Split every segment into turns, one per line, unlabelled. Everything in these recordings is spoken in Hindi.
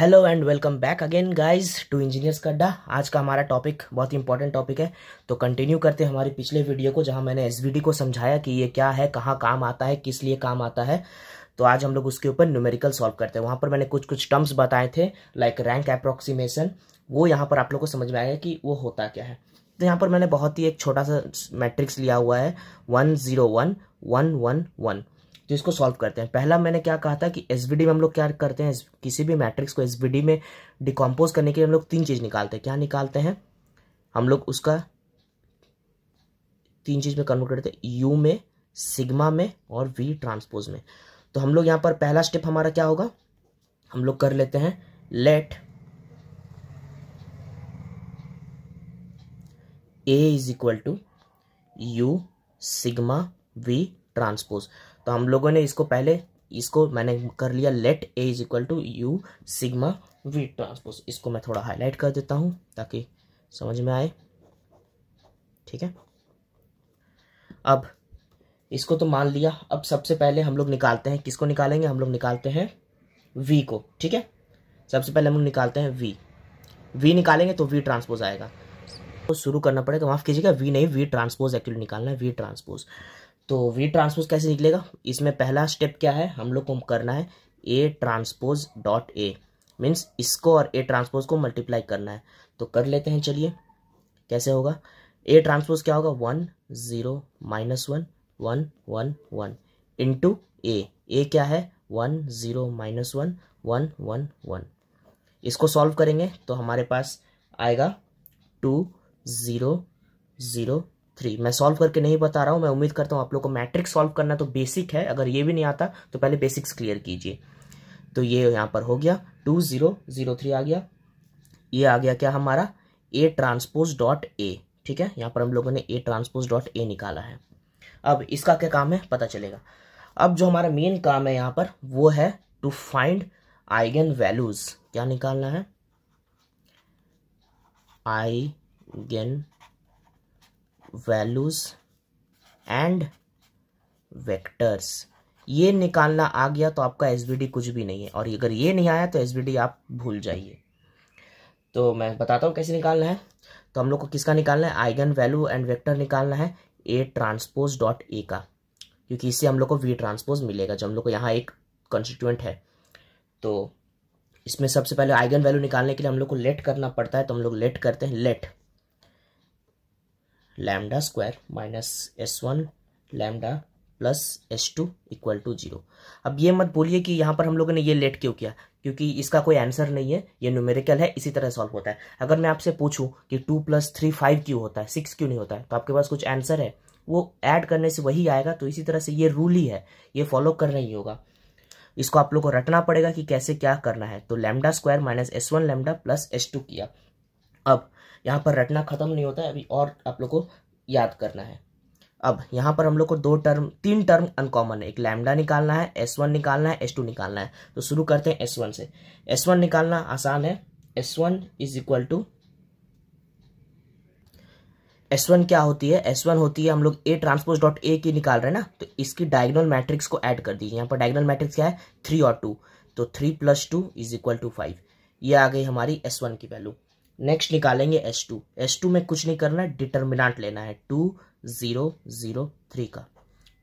hello and welcome back again guys to engineers कड्डा आज का हमारा टॉपिक बहुत ही इंपॉर्टेंट टॉपिक है तो कंटिन्यू करते हैं हमारे पिछले वीडियो को जहां मैंने एस को समझाया कि ये क्या है कहाँ काम आता है किस लिए काम आता है तो आज हम लोग उसके ऊपर न्यूमेरिकल सॉल्व करते हैं वहाँ पर मैंने कुछ कुछ टर्म्स बताए थे लाइक रैंक अप्रॉक्सीमेशन वो यहाँ पर आप लोग को समझ में आएगा कि वो होता क्या है तो यहाँ पर मैंने बहुत ही एक छोटा सा मैट्रिक्स लिया हुआ है one zero one one one one तो इसको सॉल्व करते हैं पहला मैंने क्या कहा था कि एस में हम लोग क्या करते हैं किसी भी मैट्रिक्स को एस में डिकम्पोज करने के लिए हम लोग तीन चीज़ निकालते हैं क्या निकालते हैं हम लोग उसका तीन चीज़ में कन्वर्ट करते हैं यू में सिग्मा में और वी ट्रांसपोज में तो हम लोग यहाँ पर पहला स्टेप हमारा क्या होगा हम लोग कर लेते हैं let A is equal to U sigma V transpose तो हम लोगों ने इसको पहले इसको मैंने कर लिया let A is equal to U sigma V transpose इसको मैं थोड़ा हाईलाइट कर देता हूँ ताकि समझ में आए ठीक है अब इसको तो मान लिया अब सबसे पहले हम लोग निकालते हैं किसको निकालेंगे हम लोग निकालते हैं वी को ठीक है सबसे पहले हम लोग निकालते हैं वी वी निकालेंगे तो वी ट्रांसपोज आएगा तो शुरू करना पड़ेगा माफ़ कीजिएगा वी नहीं वी ट्रांसपोज एक्चुअली निकालना है वी ट्रांसपोज तो वी ट्रांसपोज कैसे निकलेगा इसमें पहला स्टेप क्या है हम लोग को करना है A transpose dot A means इसको और ए ट्रांसपोज को मल्टीप्लाई करना है तो कर लेते हैं चलिए कैसे होगा ए ट्रांसपोज क्या होगा one zero minus one one one one into A A क्या है one zero minus one one one one इसको सॉल्व करेंगे तो हमारे पास आएगा टू ज़ीरो ज़ीरो थ्री मैं सॉल्व करके नहीं बता रहा हूँ मैं उम्मीद करता हूँ आप लोग को मैट्रिक्स सॉल्व करना तो बेसिक है अगर ये भी नहीं आता तो पहले बेसिक्स क्लियर कीजिए तो ये यहाँ पर हो गया टू ज़ीरो ज़ीरो थ्री आ गया ये आ गया क्या हमारा ए ट्रांसपोज डॉट ए ठीक है यहाँ पर हम लोगों ने ए ट्रांसपोज डॉट ए निकाला है अब इसका क्या काम है पता चलेगा अब जो हमारा मेन काम है यहाँ पर वो है टू फाइंड आइगन वैल्यूज़ क्या निकालना है गेन वैल्यूज एंड वेक्टर्स ये निकालना आ गया तो आपका एस कुछ भी नहीं है और अगर ये नहीं आया तो एस आप भूल जाइए तो मैं बताता हूँ कैसे निकालना है तो हम लोग को किसका निकालना है आइगन वैल्यू एंड वेक्टर निकालना है ए ट्रांसपोज डॉट ए का क्योंकि इससे हम लोग को वी ट्रांसपोज मिलेगा जो हम लोग को यहाँ एक कॉन्स्टिट्यूएंट है तो इसमें सबसे पहले आइगन वैल्यू निकालने के लिए हम लोग को लेट करना पड़ता है तो हम लोग लेट करते हैं let lambda square minus S one lambda plus S two equal to zero अब ये मत बोलिए कि यहाँ पर हम लोगों ने ये लेट क्यों किया क्योंकि इसका कोई आंसर नहीं है ये न्यूमेरिकल है इसी तरह सॉल्व होता है अगर मैं आपसे पूछूं कि टू प्लस थ्री फाइव क्यों होता है सिक्स क्यों नहीं होता है तो आपके पास कुछ आंसर है वो ऐड करने से वही आएगा तो इसी तरह से ये रूल ही है ये फॉलो करना ही होगा इसको आप लोग को रटना पड़ेगा कि कैसे क्या करना है तो lambda square minus S one lambda plus S two किया अब यहाँ पर रटना ख़त्म नहीं होता है अभी और आप लोग को याद करना है अब यहाँ पर हम लोग को दो टर्म तीन टर्म अनकॉमन है एक लैमडा निकालना है एस वन निकालना है एस टू निकालना है तो शुरू करते हैं एस वन से एस वन निकालना आसान है S one is equal to S one क्या होती है एस वन होती है हम लोग ए ट्रांसपोज डॉट ए की निकाल रहे हैं ना तो इसकी डायगनल मैट्रिक्स को ऐड कर दीजिए यहाँ पर डायगनल मैट्रिक्स क्या है थ्री और टू तो three plus two is equal to five ये आ गई हमारी एस वन की वैल्यू नेक्स्ट निकालेंगे एस टू एस टू में कुछ नहीं करना है डिटर्मिनाट लेना है टू ज़ीरो ज़ीरो थ्री का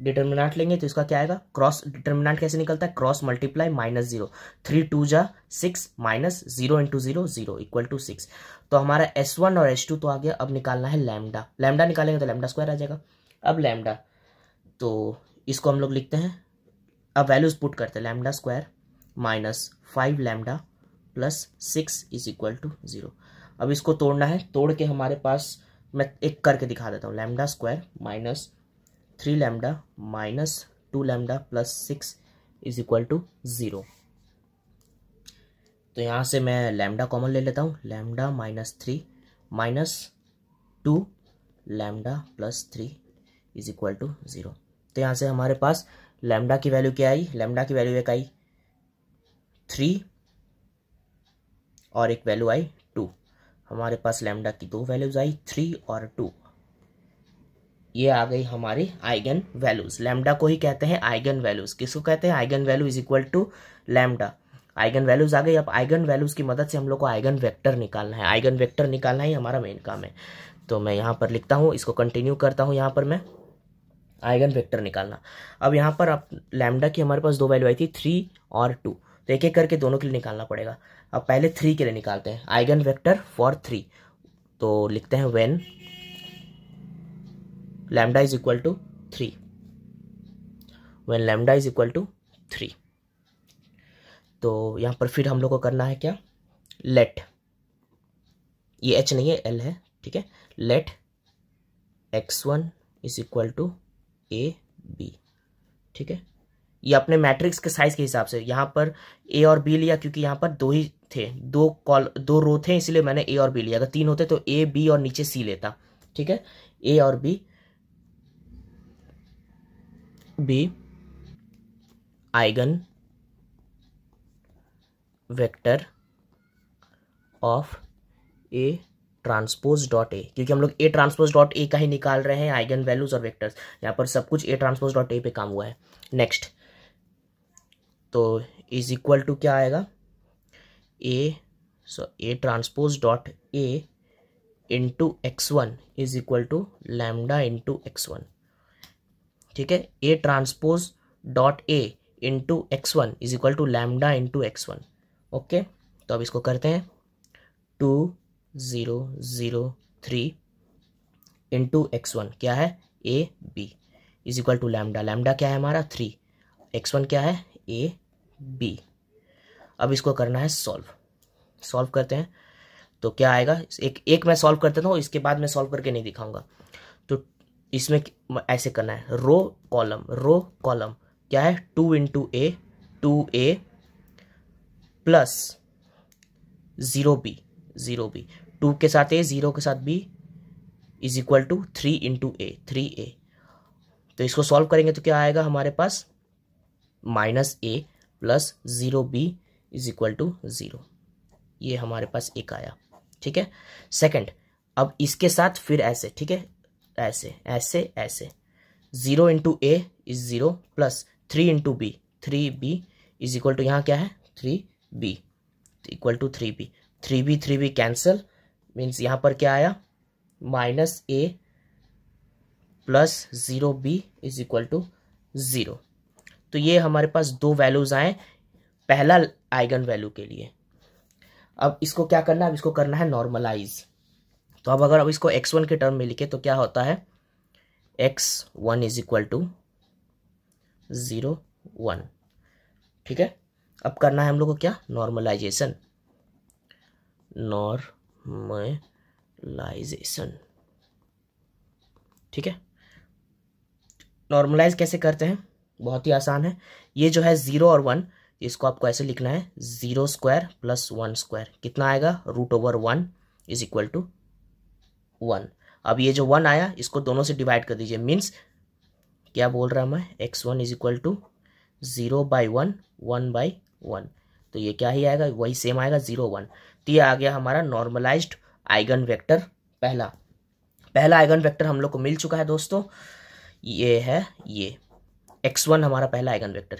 डिटर्मिनाट लेंगे तो इसका क्या आएगा क्रॉस डिटर्मिनाट कैसे निकलता है cross multiply minus zero three two जा six minus zero into zero zero equal to six तो हमारा एस वन और एस टू तो आ गया अब निकालना है लैमडा लैमडा निकालेंगे तो लैमडा स्क्वायर आ जाएगा अब लैमडा तो इसको हम लोग लिखते हैं अब वैल्यूज पुट करते हैं lambda square minus five lambda plus six is equal to zero अब इसको तोड़ना है तोड़ के हमारे पास मैं एक करके दिखा देता हूँ lambda square minus three lambda minus two lambda plus six is equal to zero तो यहाँ से मैं लैमडा कॉमन ले लेता हूँ lambda minus three minus two lambda plus three is equal to zero तो यहाँ से हमारे पास लैमडा की वैल्यू क्या आई लैमडा की वैल्यू एक आई थ्री और एक वैल्यू आई हमारे पास लैम्डा की दो वैल्यूज आई थ्री और टू ये आ गई हमारी आइगन वैल्यूज लैम्डा को ही कहते हैं आइगन वैल्यूज किसको कहते हैं eigen value is equal to lambda eigen values आ गई अब आइगन वैल्यूज की मदद से हम लोग को आइगन वेक्टर निकालना है आइगन वेक्टर निकालना ही हमारा मेन काम है तो मैं यहाँ पर लिखता हूँ इसको कंटिन्यू करता हूँ यहाँ पर मैं आइगन वेक्टर निकालना अब यहाँ पर आप लैमडा की हमारे पास दो वैल्यू आई थी थ्री और टू तो एक एक करके दोनों के लिए निकालना पड़ेगा अब पहले थ्री के लिए निकालते हैं आइगन वेक्टर फॉर थ्री तो लिखते हैं when lambda is equal to three when lambda is equal to three तो यहां पर फिर हम लोग को करना है क्या लेट ये एच नहीं है एल है ठीक है let x one is equal to A B ठीक है ये अपने मैट्रिक्स के साइज के हिसाब से यहाँ पर ए और बी लिया क्योंकि यहाँ पर दो ही थे दो कॉल दो रो थे इसलिए मैंने ए और बी लिया अगर तीन होते तो ए बी और नीचे सी लेता ठीक है ए और B B eigen vector of A transpose dot A क्योंकि हम लोग ए ट्रांसपोज डॉट ए का ही निकाल रहे हैं आइगन वैल्यूज और वेक्टर्स यहाँ पर सब कुछ ए ट्रांसपोज डॉट ए पे काम हुआ है नेक्स्ट तो इज इक्वल टू क्या आएगा A so A transpose dot A into x one is equal to lambda into x one ठीक है A transpose dot A into x one is equal to lambda into x one okay तो अब इसको करते हैं two zero zero three into x one क्या है A B is equal to lambda lambda क्या है हमारा थ्री एक्स वन क्या है ए बी अब इसको करना है सॉल्व सॉल्व करते हैं तो क्या आएगा एक एक मैं सॉल्व करते था इसके बाद मैं सॉल्व करके नहीं दिखाऊंगा तो इसमें ऐसे करना है रो कॉलम रो कॉलम क्या है two into A two A plus zero B zero B two के साथ ए ज़ीरो के साथ B is equal to three into A three A तो इसको सॉल्व करेंगे तो क्या आएगा हमारे पास minus A plus zero B is equal to zero ये हमारे पास एक आया ठीक है सेकंड अब इसके साथ फिर ऐसे ठीक है ऐसे ऐसे ऐसे zero into A is zero plus three into B three B is equal to यहाँ क्या है three B equal to three B three B three B cancel means यहाँ पर क्या आया minus A plus zero B is equal to zero तो ये हमारे पास दो वैल्यूज आए पहला आइगन वैल्यू के लिए अब इसको क्या करना है अब इसको करना है नॉर्मलाइज तो अब अगर अब इसको एक्स वन के टर्म में लिखे तो क्या होता है x one is equal to zero one ठीक है अब करना है हम लोग को क्या नॉर्मलाइजेशन नॉर्मलाइजेशन ठीक है नॉर्मलाइज कैसे करते हैं बहुत ही आसान है ये जो है ज़ीरो और वन इसको आपको ऐसे लिखना है zero square plus one square कितना आएगा root over one is equal to one अब ये जो वन आया इसको दोनों से डिवाइड कर दीजिए मीन्स क्या बोल रहा मैं x one is equal to zero by one one by one तो ये क्या ही आएगा वही सेम आएगा ज़ीरो वन तो ये आ गया हमारा नॉर्मलाइज्ड आइगन वेक्टर पहला पहला आइगन वेक्टर हम लोग को मिल चुका है दोस्तों ये है ये एक्स वन हमारा पहला आइगन वेक्टर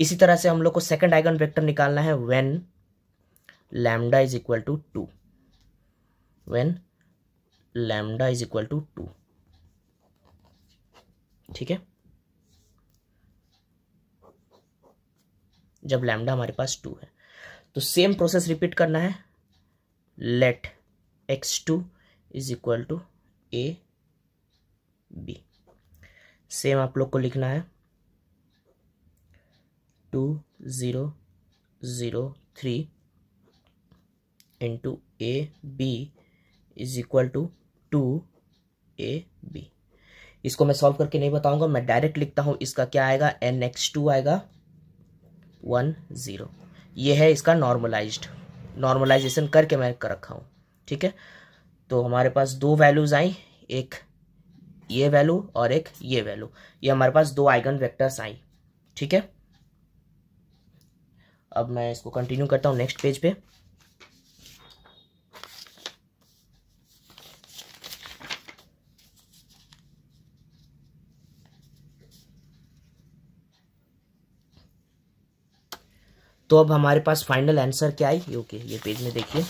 इसी तरह से हम लोग को सेकंड आइगन वेक्टर निकालना है when lambda is equal to two when lambda is equal to two ठीक है जब लैम्डा हमारे पास टू है तो सेम प्रोसेस रिपीट करना है let x two is equal to A B same आप लोग को लिखना है two zero zero three into A B is equal to two A B इसको मैं सॉल्व करके नहीं बताऊंगा मैं डायरेक्ट लिखता हूँ इसका क्या आएगा एन एक्स टू आएगा वन ज़ीरो ये है इसका नॉर्मलाइज्ड नॉर्मलाइजेशन करके मैं कर रखा हूँ ठीक है तो हमारे पास दो वैल्यूज़ आई एक ये वैल्यू और एक ये वैल्यू ये हमारे पास दो आइगन वेक्टर्स आई ठीक है अब मैं इसको कंटिन्यू करता हूँ नेक्स्ट पेज पे तो अब हमारे पास फाइनल आंसर क्या आई ओके ये पेज में देखिए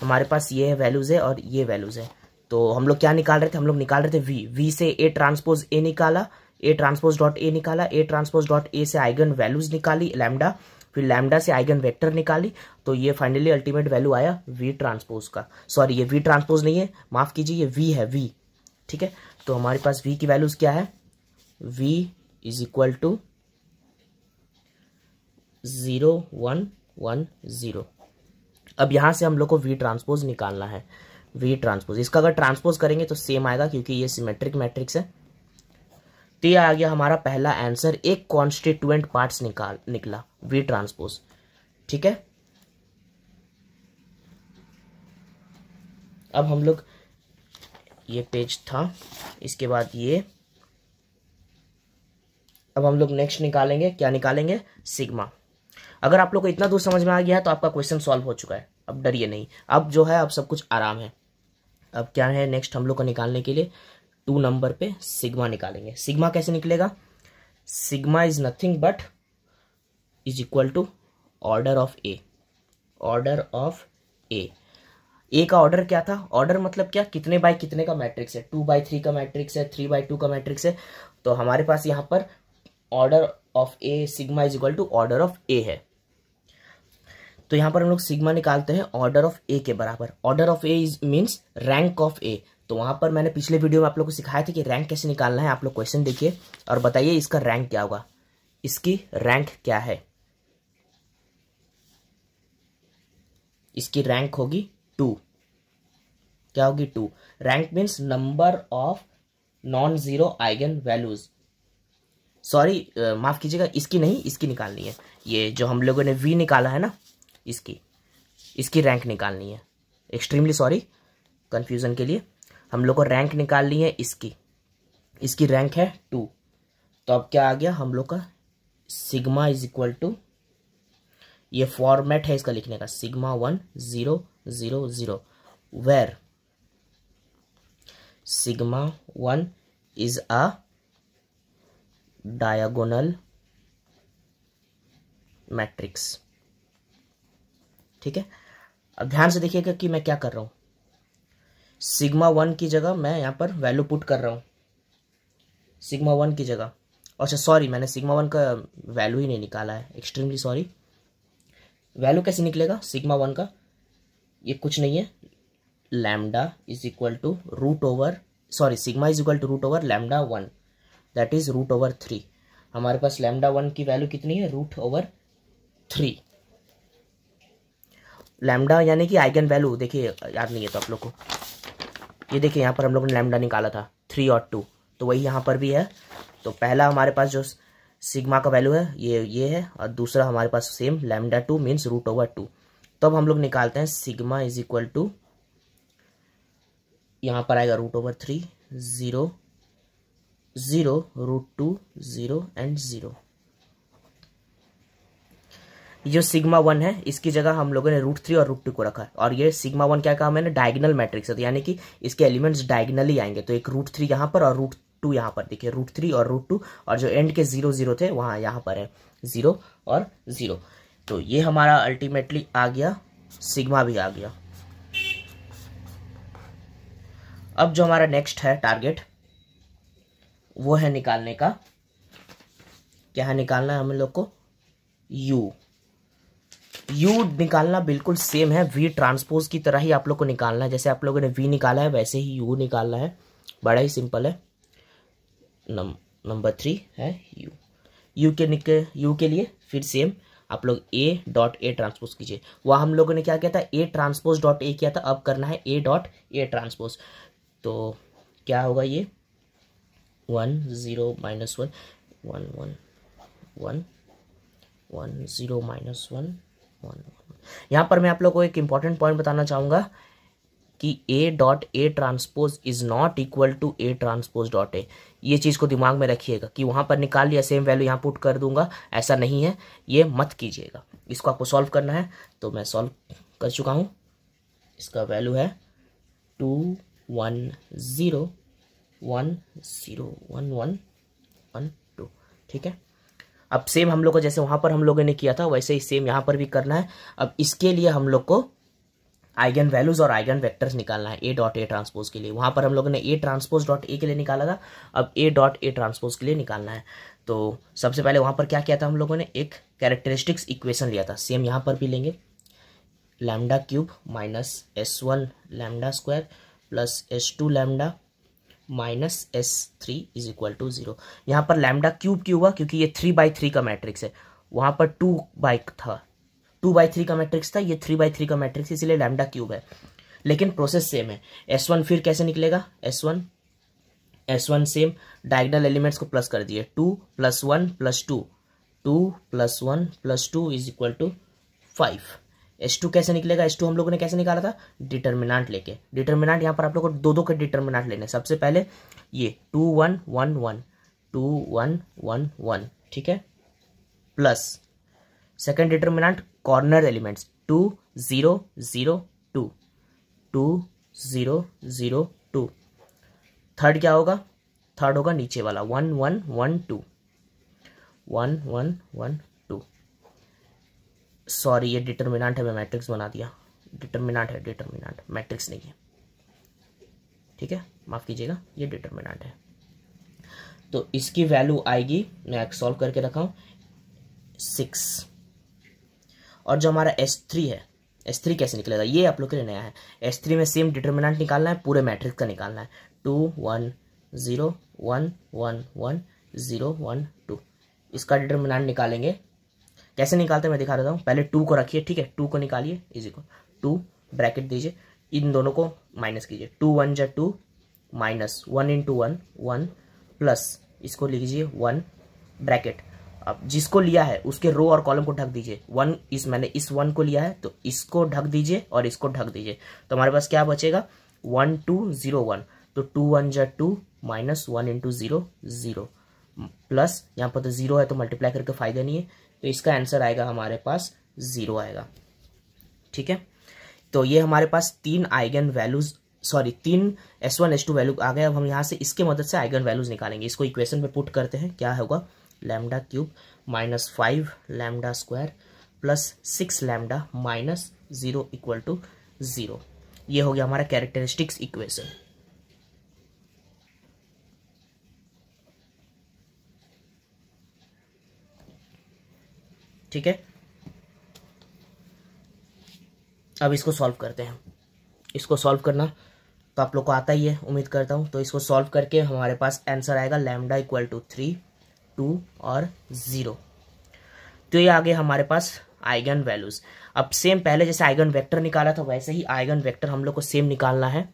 हमारे पास ये है वैल्यूज़ है और ये वैल्यूज़ है तो हम लोग क्या निकाल रहे थे हम लोग निकाल रहे थे वी वी से ए ट्रांसपोज ए निकाला ए ट्रांसपोज डॉट ए निकाला ए ट्रांसपोज डॉट ए से आइगन वैल्यूज निकाली लैमडा फिर लैमडा से आइगन वेक्टर निकाली तो ये फाइनली अल्टीमेट वैल्यू आया वी ट्रांसपोज का सॉरी ये वी ट्रांसपोज नहीं है माफ कीजिए ये वी है वी ठीक है तो हमारे पास वी की वैल्यूज क्या है V is equal to zero one one zero अब यहां से हम लोग को वी ट्रांसपोज निकालना है वी ट्रांसपोज इसका अगर ट्रांसपोज करेंगे तो सेम आएगा क्योंकि ये सिमेट्रिक मैट्रिक्स है तो ये आ गया हमारा पहला आंसर एक कॉन्स्टिट्यूएंट पार्ट्स निकाल निकला वी ट्रांसपोज ठीक है अब हम लोग ये पेज था इसके बाद ये अब हम लोग नेक्स्ट निकालेंगे क्या निकालेंगे सिग्मा अगर आप लोग को इतना दूर समझ में आ गया है तो आपका क्वेश्चन सॉल्व हो चुका है अब डरिए नहीं अब जो है अब सब कुछ आराम है अब क्या है नेक्स्ट हम लोग को निकालने के लिए टू नंबर पे सिग्मा निकालेंगे सिग्मा कैसे निकलेगा sigma is nothing but is equal to order of A order of A A का ऑर्डर क्या था ऑर्डर मतलब क्या कितने बाय कितने का मैट्रिक्स है टू बाय थ्री का मैट्रिक्स है थ्री बाय टू का मैट्रिक्स है तो हमारे पास यहां पर order of A sigma is equal to order of A है तो यहां पर हम लोग सिग्मा निकालते हैं ऑर्डर ऑफ ए के बराबर order of A is means rank of A तो वहाँ पर मैंने पिछले वीडियो में आप लोग को सिखाया था कि रैंक कैसे निकालना है आप लोग क्वेश्चन देखिए और बताइए इसका रैंक क्या होगा इसकी रैंक क्या है इसकी रैंक होगी टू क्या होगी two rank means number of non zero eigen values sorry माफ़ कीजिएगा इसकी नहीं इसकी निकालनी है ये जो हम लोगों ने वी निकाला है ना इसकी इसकी रैंक निकालनी है एक्सट्रीमली सॉरी कंफ्यूजन के लिए हम लोग को रैंक निकालनी है इसकी इसकी रैंक है टू तो अब क्या आ गया हम लोग का सिग्मा इज इक्वल टू ये फॉर्मेट है इसका लिखने का sigma one zero zero zero where sigma one is a diagonal matrix ठीक है अब ध्यान से देखिएगा कि मैं क्या कर रहा हूं सिग्मा वन की जगह मैं यहाँ पर वैल्यू पुट कर रहा हूँ सिग्मा वन की जगह अच्छा सॉरी मैंने सिग्मा वन का वैल्यू ही नहीं निकाला है एक्सट्रीमली सॉरी वैल्यू कैसे निकलेगा सिग्मा वन का ये कुछ नहीं है lambda is equal to root over sorry sigma is equal to root over lambda one that is root over three हमारे पास लैमडा वन की वैल्यू कितनी है रूट ओवर थ्री लैमडा यानी कि आइगन वैल्यू देखिए याद नहीं है तो आप लोग को ये देखिए यहाँ पर हम लोग ने लैमडा निकाला था थ्री और टू तो वही यहाँ पर भी है तो पहला हमारे पास जो सिग्मा का वैल्यू है ये ये है और दूसरा हमारे पास same lambda two means root over two तो अब हम लोग निकालते हैं सिग्मा इज इक्वल टू यहाँ पर आएगा root over three zero zero root two zero and zero जो सिग्मा वन है इसकी जगह हम लोगों ने रूट थ्री और रूट टू को रखा है और ये सिग्मा वन क्या कहा मैंने डायगनल मैट्रिक्स है तो यानी कि इसके एलिमेंट्स डायगनली आएंगे तो एक रूट थ्री यहाँ पर और रूट टू यहाँ पर देखिए रूट थ्री और रूट टू और जो एंड के जीरो जीरो थे वहां यहाँ पर है जीरो और जीरो तो ये हमारा अल्टीमेटली आ गया सिग्मा भी आ गया अब जो हमारा नेक्स्ट है टारगेट वो है निकालने का क्या निकालना है हम लोग को यू यू निकालना बिल्कुल सेम है वी ट्रांसपोज की तरह ही आप लोग को निकालना है जैसे आप लोगों ने वी निकाला है वैसे ही यू निकालना है बड़ा ही सिंपल है नंबर थ्री है यू यू के निक यू के लिए फिर सेम आप लोग ए डॉट ए ट्रांसपोज कीजिए वह हम लोगों ने क्या किया था ए ट्रांसपोज डॉट ए किया था अब करना है ए डॉट ए ट्रांसपोज तो क्या होगा ये one zero minus one one one one one zero minus one यहाँ पर मैं आप लोग को एक इम्पॉर्टेंट पॉइंट बताना चाहूँगा कि A dot A transpose is not equal to A transpose dot A ये चीज़ को दिमाग में रखिएगा कि वहाँ पर निकाल लिया सेम वैल्यू यहाँ पुट कर दूंगा ऐसा नहीं है ये मत कीजिएगा इसको आपको सॉल्व करना है तो मैं सॉल्व कर चुका हूँ इसका वैल्यू है two one zero one zero one one one two ठीक है अब सेम हम लोग को जैसे वहाँ पर हम लोगों ने किया था वैसे ही सेम यहाँ पर भी करना है अब इसके लिए हम लोग को आइगन वैल्यूज और आइगन वेक्टर्स निकालना है ए डॉट ए ट्रांसपोज के लिए वहाँ पर हम लोगों ने ए ट्रांसपोज डॉट ए के लिए निकाला था अब ए डॉट ए ट्रांसपोज के लिए निकालना है तो सबसे पहले वहाँ पर क्या किया था हम लोगों ने एक कैरेक्टरिस्टिक्स इक्वेशन लिया था सेम यहाँ पर भी लेंगे lambda cube minus S one lambda square plus S two lambda minus S three is equal to zero यहाँ पर लैमडा क्यूब क्यों हुआ क्योंकि ये थ्री बाई थ्री का मैट्रिक्स है वहाँ पर टू बाई था टू बाई थ्री का मैट्रिक्स था ये थ्री बाई थ्री का मैट्रिक्स इसलिए लैमडा क्यूब है लेकिन प्रोसेस सेम है एस वन फिर कैसे निकलेगा S one S one same diagonal elements को प्लस कर दिए two plus one plus two two plus one plus two is equal to five S two कैसे निकलेगा एस टू हम लोगों ने कैसे निकाला था डिटर्मिनाट लेके डिटर्मिनाट यहाँ पर आप लोगों को दो दो के डिटर्मिनाट लेने सबसे पहले ये two one one one two one one one ठीक है plus second determinant corner elements two zero zero two two zero zero two third क्या होगा थर्ड होगा नीचे वाला one one one two one one one sorry ये डिटर्मिनाट है मैं मैट्रिक्स बना दिया डिटर्मिनाट है डिटर्मिनाट मैट्रिक्स नहीं है ठीक है माफ़ कीजिएगा ये डिटर्मिनाट है तो इसकी वैल्यू आएगी मैं एक्स सॉल्व करके रखा हूँ सिक्स और जो हमारा एस थ्री है एस थ्री कैसे निकलेगा ये आप लोग के लिए नया है एस थ्री में सेम डिटर्मिनाट निकालना है पूरे मैट्रिक्स का निकालना है two one zero one one one zero one two इसका डिटर्मिनाट निकालेंगे कैसे निकालते हैं मैं दिखा देता हूँ पहले टू को रखिए ठीक है टू को निकालिए इजी को टू ब्रैकेट दीजिए इन दोनों को माइनस कीजिए टू वन जा two minus one into one one plus इसको लीजिए वन ब्रैकेट अब जिसको लिया है उसके रो और कॉलम को ढक दीजिए वन इस मैंने इस वन को लिया है तो इसको ढक दीजिए और इसको ढक दीजिए तो हमारे पास क्या बचेगा वन टू जीरो वन तो टू वन जा two minus one into zero zero plus यहाँ पर तो जीरो है तो मल्टीप्लाई करके फायदा नहीं है तो इसका आंसर आएगा हमारे पास ज़ीरो आएगा ठीक है तो ये हमारे पास तीन आइगन वैल्यूज सॉरी तीन S one S two value आ गए अब हम यहाँ से इसके मदद से आइगन वैल्यूज निकालेंगे इसको इक्वेशन में पुट करते हैं क्या होगा lambda cube minus five lambda square plus six lambda minus zero equal to zero ये हो गया हमारा कैरेक्टरिस्टिक्स इक्वेशन ठीक है अब इसको सॉल्व करते हैं इसको सॉल्व करना तो आप लोग को आता ही है उम्मीद करता हूँ तो इसको सॉल्व करके हमारे पास आंसर आएगा lambda equal to three two और ज़ीरो तो ये आगे हमारे पास आइगन वैल्यूज़ अब सेम पहले जैसे आइगन वेक्टर निकाला था वैसे ही आइगन वेक्टर हम लोग को सेम निकालना है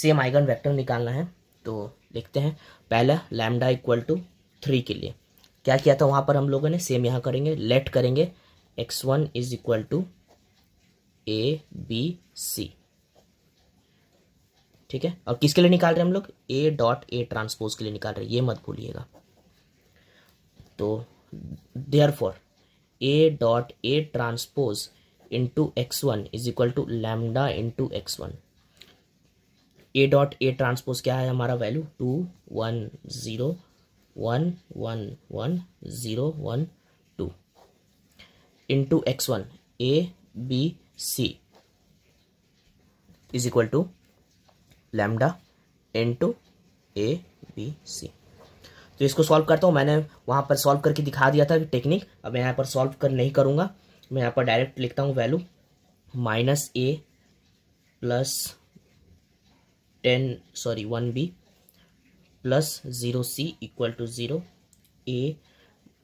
सेम आइगन वेक्टर निकालना है तो लिखते हैं पहला लैमडा इक्वल टू थ्री के लिए क्या किया था वहां पर हम लोगों ने सेम यहां करेंगे लेट करेंगे x one is equal to A B C ठीक है और किसके लिए निकाल रहे हैं हम लोग ए डॉट ए ट्रांसपोज के लिए निकाल रहे हैं ये मत भूलिएगा तो therefore A dot A transpose into x one is equal to lambda into x one A dot A transpose क्या है हमारा value two one zero one one one zero one two into x one A B C is equal to lambda into A B C तो इसको सॉल्व करता हूँ मैंने वहाँ पर सॉल्व करके दिखा दिया था टेक्निक अब मैं यहाँ पर सॉल्व कर नहीं करूँगा मैं यहाँ पर डायरेक्ट लिखता हूँ value minus A plus ten sorry one B plus zero C equal to zero A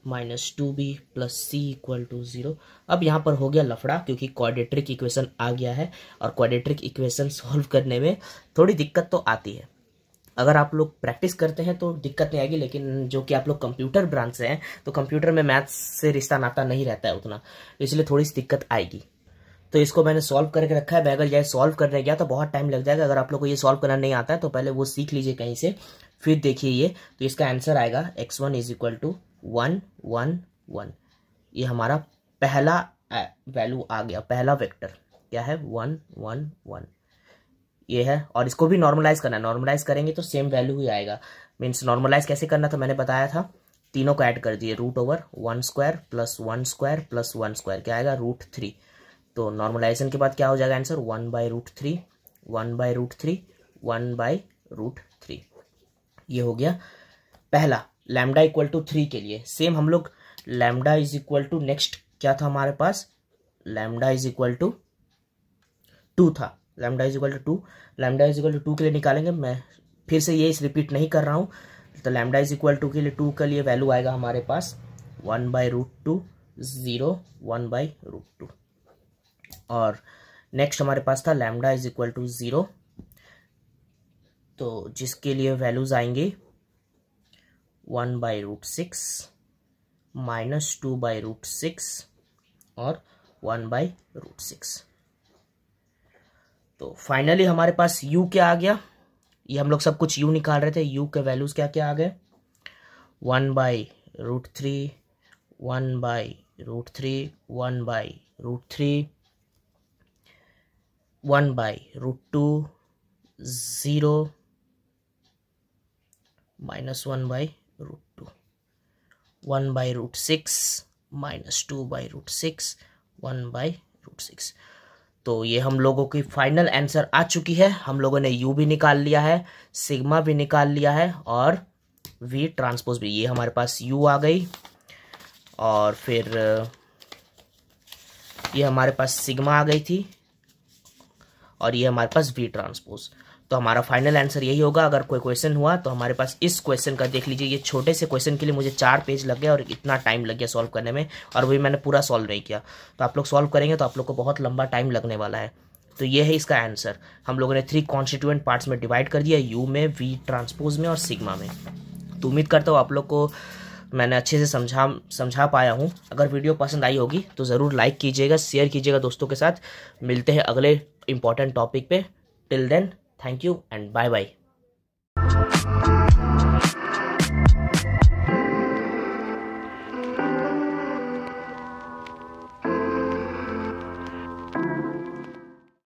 minus two B plus C equal to zero अब यहाँ पर हो गया लफड़ा क्योंकि क्वाड्रेटिक इक्वेशन आ गया है और क्वाड्रेटिक इक्वेशन सॉल्व करने में थोड़ी दिक्कत तो आती है अगर आप लोग प्रैक्टिस करते हैं तो दिक्कत नहीं आएगी लेकिन जो कि आप लोग कंप्यूटर ब्रांच से हैं तो कंप्यूटर में मैथ्स से रिश्ता नाता नहीं रहता है उतना इसलिए थोड़ी सी दिक्कत आएगी तो इसको मैंने सॉल्व करके रखा है मैं अगर यह सॉल्व करने गया तो बहुत टाइम लग जाएगा अगर आप लोग को ये सॉल्व करना नहीं आता है तो पहले वो सीख लीजिए कहीं से फिर देखिए ये तो इसका आंसर आएगा X one is equal to one one one ये हमारा पहला वैल्यू आ गया पहला वेक्टर क्या है वन वन वन ये है और इसको भी नॉर्मलाइज करना नॉर्मलाइज करेंगे तो सेम वैल्यू ही आएगा मीन्स नॉर्मलाइज कैसे करना था मैंने बताया था तीनों को ऐड कर दिए root over one square plus one square plus one square क्या आएगा रूट थ्री तो नॉर्मलाइजेशन के बाद क्या हो जाएगा answer one by root three one by root three one by root three ये हो गया पहला लैमडा इक्वल टू थ्री के लिए सेम हम लोग lambda is equal to next क्या था हमारे पास lambda is equal to two था lambda is equal to two lambda is equal to two के लिए निकालेंगे मैं फिर से ये इस रिपीट नहीं कर रहा हूँ तो लैमडा इज इक्वल टू के लिए टू के लिए वैल्यू आएगा हमारे पास one by root two zero one by root two और नेक्स्ट हमारे पास था lambda is equal to zero तो जिसके लिए वैल्यूज़ आएंगे one by root six minus two by root six और वन बाई रूट सिक्स तो फाइनली हमारे पास u क्या आ गया ये हम लोग सब कुछ u निकाल रहे थे u के वैल्यूज़ क्या क्या आ गए one by root three one by root three one by root three one by root two zero minus one by root two one by root six minus two by root six one by root six तो ये हम लोगों की फाइनल आंसर आ चुकी है हम लोगों ने यू भी निकाल लिया है सिग्मा भी निकाल लिया है और वी ट्रांसपोज भी ये हमारे पास यू आ गई और फिर ये हमारे पास सिग्मा आ गई थी और ये हमारे पास वी ट्रांसपोज तो हमारा फाइनल आंसर यही होगा अगर कोई क्वेश्चन हुआ तो हमारे पास इस क्वेश्चन का देख लीजिए ये छोटे से क्वेश्चन के लिए मुझे चार पेज लग गया और इतना टाइम लग गया सॉल्व करने में और वही मैंने पूरा सॉल्व नहीं किया तो आप लोग सॉल्व करेंगे तो आप लोग को बहुत लंबा टाइम लगने वाला है तो ये है इसका आंसर हम लोगों ने थ्री कॉन्स्टिट्यूएंट पार्ट्स में डिवाइड कर दिया यू में वी ट्रांसपोज में और सिग्मा में तो उम्मीद करता हूँ आप लोग को मैंने अच्छे से समझा समझा पाया हूँ अगर वीडियो पसंद आई होगी तो ज़रूर लाइक कीजिएगा शेयर कीजिएगा दोस्तों के साथ मिलते हैं अगले इम्पॉर्टेंट टॉपिक पे till then thank you and bye bye